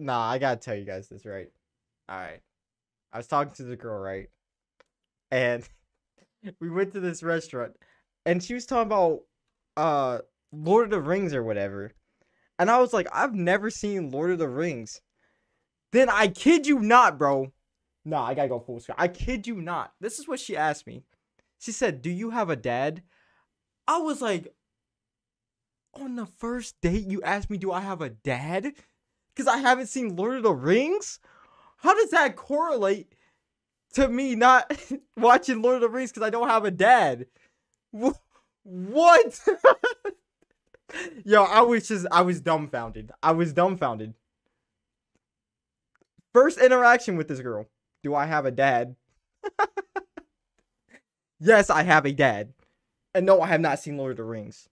Nah, I gotta tell you guys this, right? Alright. I was talking to the girl, right? And we went to this restaurant and she was talking about uh Lord of the Rings or whatever. And I was like, I've never seen Lord of the Rings. Then I kid you not, bro. Nah, I gotta go full screen. I kid you not. This is what she asked me. She said, Do you have a dad? I was like, On the first date, you asked me, Do I have a dad? because I haven't seen Lord of the Rings? How does that correlate to me not watching Lord of the Rings because I don't have a dad? Wh- what? Yo, I was just, I was dumbfounded. I was dumbfounded. First interaction with this girl. Do I have a dad? yes, I have a dad. And no, I have not seen Lord of the Rings.